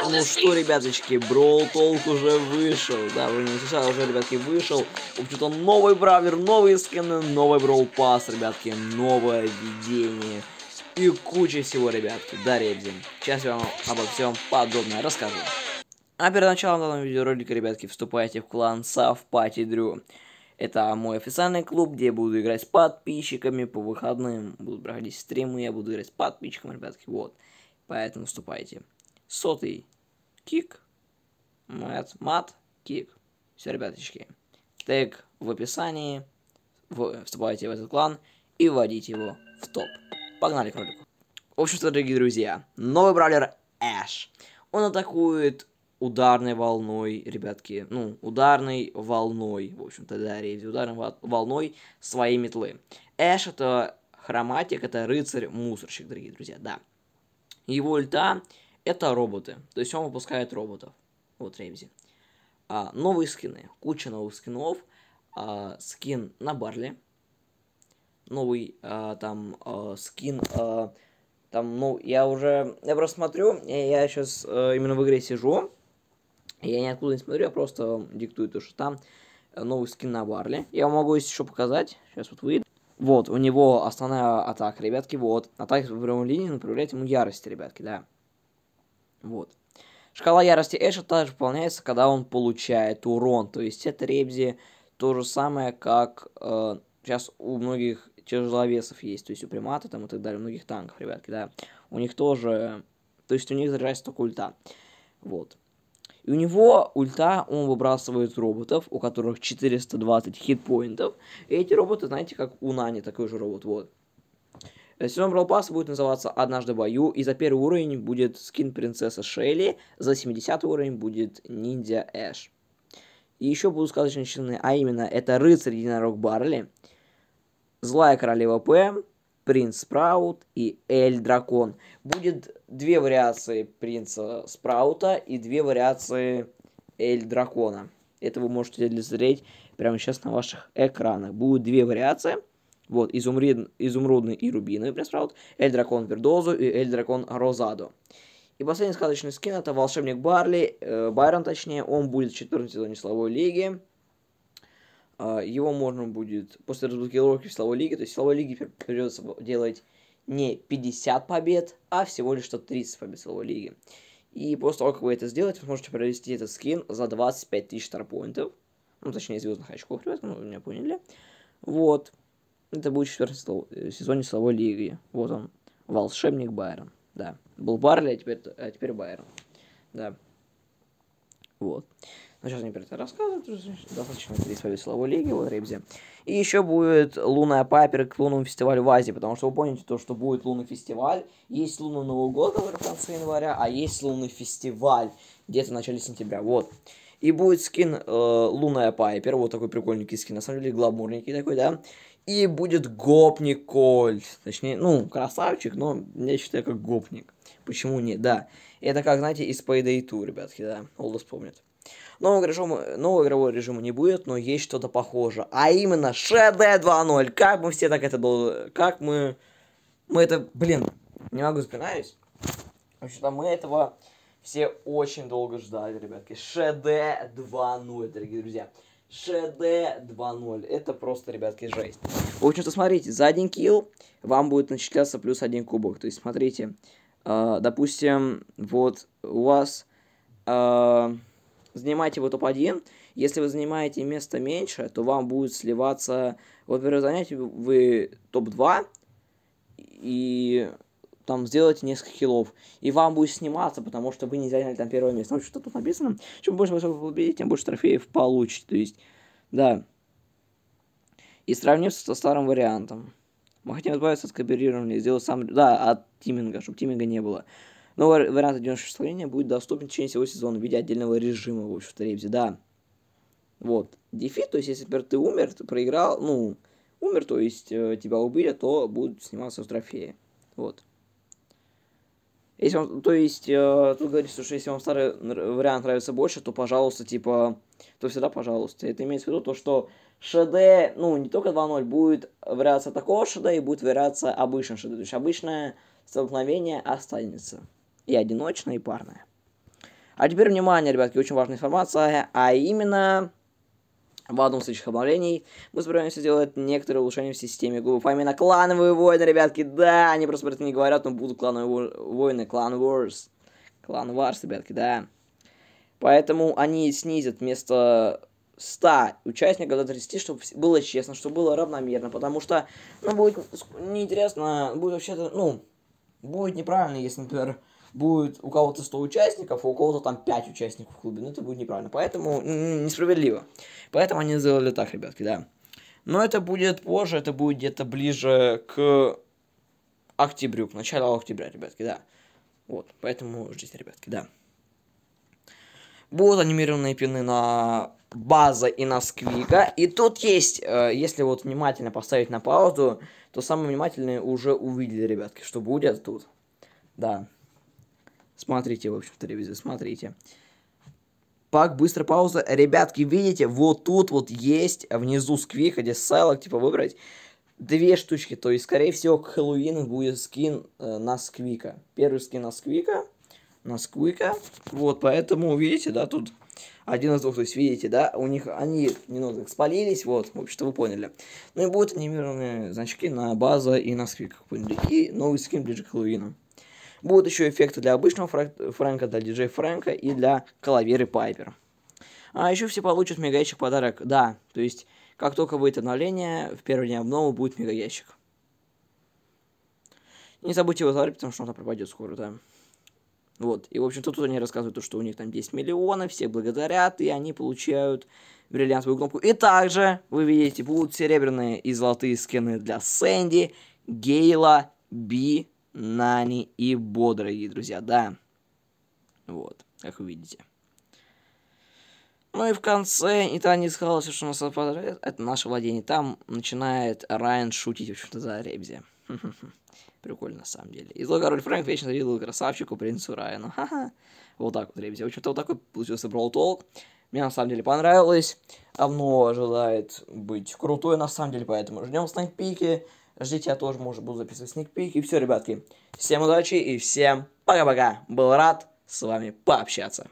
Ну что, ребяточки, Брол Толк уже вышел. Да, вы не слышали, а уже, ребятки, вышел. В общем-то, новый бравер, новые скины, новый Брол Пас, ребятки, новое видение. И куча всего, ребятки. Да, ребзи. Сейчас я вам обо всем подробно расскажу. А перед началом данного видеоролика, ребятки, вступайте в клан Сав Пати Дрю. Это мой официальный клуб, где я буду играть с подписчиками по выходным. Будут проходить стримы, я буду играть с подписчиками, ребятки, вот. Поэтому вступайте сотый кик, мат, мат, кик. Все, ребяточки, тег в описании, вы вступайте в этот клан и вводите его в топ. Погнали к ролику. В общем-то, дорогие друзья, новый бравлер Эш. Он атакует ударной волной, ребятки, ну, ударной волной, в общем-то, да, рейзи, ударной волной своей метлы. Эш это хроматик, это рыцарь-мусорщик, дорогие друзья, да. Его ульта это роботы. То есть он выпускает роботов. Вот Ремзи. А, новые скины. Куча новых скинов. А, скин на Барли. Новый а, там а, скин... А, там, ну, я уже... Я просто смотрю, я, сейчас а, э, именно в игре сижу. Я ниоткуда не смотрю, я просто диктую то, что там э, новый скин на Барли. Я могу еще показать. Сейчас вот выйдет. Вот, у него основная атака, ребятки, вот. Атака в прямой линии направляет ему ярость, ребятки, да. Вот. Шкала ярости Эша также выполняется, когда он получает урон. То есть это Ребзи то же самое, как э, сейчас у многих тяжеловесов есть, то есть у примата там и так далее, у многих танков, ребятки, да. У них тоже, то есть у них заряжается только ульта. Вот. И у него ульта, он выбрасывает роботов, у которых 420 хитпоинтов. И эти роботы, знаете, как у Нани, такой же робот, вот. Сезон Brawl Pass будет называться «Однажды в бою», и за первый уровень будет скин принцесса Шелли, за 70 уровень будет ниндзя Эш. И еще будут сказочные члены, а именно это рыцарь единорог Барли, злая королева П, принц Спраут и Эль Дракон. Будет две вариации принца Спраута и две вариации Эль Дракона. Это вы можете лицезреть прямо сейчас на ваших экранах. Будут две вариации – вот, изумрид, изумрудный и рубиновый эль дракон Вердозу и эль дракон Розадо. И последний сказочный скин это волшебник Барли, э, Байрон точнее, он будет в 14 сезоне Славой Лиги. Э, его можно будет после разблокировки Славой Лиги, то есть Славой Лиги придется делать не 50 побед, а всего лишь 130 побед Славой Лиги. И после того, как вы это сделаете, вы сможете провести этот скин за 25 тысяч старпоинтов. Ну, точнее, звездных очков, ребят, ну, вы меня поняли. Вот. Это будет четвертый э, сезон силовой лиги. Вот он. Волшебник Байрон. Да. Был Барли, а теперь, а теперь Байрон. Да. Вот. Ну, сейчас мне про это рассказывают. Достаточно пересвоили силовой лиги, вот, Ребзи. И еще будет лунная папер к лунному фестивалю в Азии, потому что вы помните то, что будет лунный фестиваль. Есть лунный Новый год, в конце января, а есть лунный фестиваль где-то в начале сентября. Вот. И будет скин э, Лунная Пайпер, вот такой прикольненький скин, на самом деле гламурненький такой, да. И будет гопник Кольт. Точнее, ну, красавчик, но я считаю, как гопник. Почему не? Да. Это как, знаете, из Payday 2, ребятки, да. Олдос помнит. Нового, режима, нового игрового режима не будет, но есть что-то похожее. А именно Shadow 2.0. Как мы все так это было... Как мы... Мы это... Блин, не могу запинаюсь. Потому то мы этого все очень долго ждали, ребятки. Shadow 2.0, дорогие друзья. ШД 2.0. Это просто, ребятки, жесть. В общем-то, смотрите, за один килл вам будет начисляться плюс один кубок. То есть, смотрите, э, допустим, вот у вас... Э, занимаете вы топ-1, если вы занимаете место меньше, то вам будет сливаться, во-первых, занять вы топ-2, и там сделать несколько хилов, и вам будет сниматься, потому что вы не заняли там первое место. Ну, что тут написано? Чем больше вы победите, тем больше трофеев получите. То есть, да. И сравнивается со старым вариантом. Мы хотим избавиться от кооперирования, сделать сам... Да, от тиминга, чтобы тиминга не было. Новый вариант 96 линия будет доступен в течение всего сезона в виде отдельного режима, в общем, в Требзе, да. Вот. Дефит, то есть, если, например, ты умер, ты проиграл, ну, умер, то есть, э, тебя убили, то будут сниматься в трофеи. Вот. Если вам, то есть, э, тут говорится, что если вам старый вариант нравится больше, то, пожалуйста, типа, то всегда пожалуйста. Это имеется в виду то, что ШД, ну, не только 2.0, будет вариация такого ШД и будет вариация обычного ШД. То есть, обычное столкновение останется. И одиночное, и парное. А теперь, внимание, ребятки, очень важная информация, а именно... В одном из следующих обновлений мы собираемся сделать некоторые улучшения в системе губы. Помимо клановые войны, ребятки, да, они просто про это не говорят, но будут клановые войны, клан Wars. Клан Wars, ребятки, да. Поэтому они снизят вместо 100 участников до 30, чтобы было честно, чтобы было равномерно, потому что, ну, будет неинтересно, будет вообще-то, ну, будет неправильно, если, например, будет у кого-то 100 участников, а у кого-то там 5 участников в клубе. Ну, это будет неправильно. Поэтому несправедливо. Поэтому они сделали так, ребятки, да. Но это будет позже, это будет где-то ближе к октябрю, к началу октября, ребятки, да. Вот, поэтому ждите, ребятки, да. Будут анимированные пины на база и на сквика. И тут есть, э, если вот внимательно поставить на паузу, то самые внимательные уже увидели, ребятки, что будет тут. Да. Смотрите, в общем, телевизор, смотрите. Пак, быстро пауза. Ребятки, видите, вот тут вот есть внизу сквик, где ссылок, типа, выбрать две штучки. То есть, скорее всего, к Хэллоуину будет скин э, на сквика. Первый скин на сквика. На сквика. Вот, поэтому, видите, да, тут один из двух. То есть, видите, да, у них они немного спалились. Вот, в общем-то, вы поняли. Ну и будут анимированные значки на база и на сквик, как поняли. И новый скин ближе к Хэллоуину. Будут еще эффекты для обычного Фрэнка, для диджей Фрэнка и для клавиры Пайпер. А еще все получат мегаящик подарок. Да, то есть, как только будет обновление, в первый день обновы будет мегаящик. Не забудьте его заварить, потому что он там пропадет скоро, да. Вот. И, в общем-то, тут они рассказывают, что у них там 10 миллионов, все благодарят, и они получают бриллиантовую кнопку. И также, вы видите, будут серебряные и золотые скины для Сэнди, Гейла, Би, Нани и Бо, дорогие друзья, да. Вот, как вы видите. Ну и в конце не сказала, что нас совпадает, это наше владение. Там начинает Райан шутить, в общем-то, за Ребзи. Прикольно, на самом деле. И злой король Фрэнк вечно видел красавчику принцу Райану. Ха-ха. Вот так вот, Ребзи. В общем-то, вот такой получился Brawl Talk. Мне на самом деле понравилось. Оно желает быть крутой на самом деле, поэтому ждем снайпики. Ждите, я тоже, может, буду записывать сникпик. И все, ребятки. Всем удачи и всем пока-пока. Был рад с вами пообщаться.